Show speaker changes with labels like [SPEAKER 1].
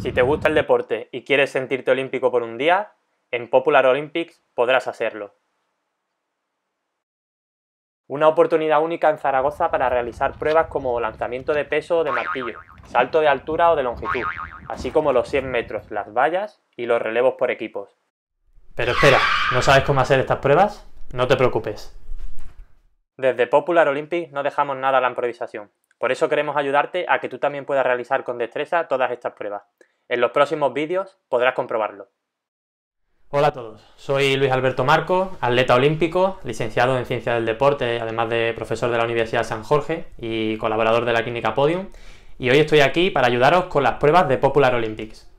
[SPEAKER 1] Si te gusta el deporte y quieres sentirte olímpico por un día, en Popular Olympics podrás hacerlo. Una oportunidad única en Zaragoza para realizar pruebas como lanzamiento de peso o de martillo, salto de altura o de longitud, así como los 100 metros, las vallas y los relevos por equipos. Pero espera, ¿no sabes cómo hacer estas pruebas? No te preocupes, desde Popular Olympics no dejamos nada a la improvisación. Por eso queremos ayudarte a que tú también puedas realizar con destreza todas estas pruebas. En los próximos vídeos podrás comprobarlo. Hola a todos, soy Luis Alberto Marco, atleta olímpico, licenciado en Ciencias del Deporte, además de profesor de la Universidad San Jorge y colaborador de la Clínica Podium. Y hoy estoy aquí para ayudaros con las pruebas de Popular Olympics.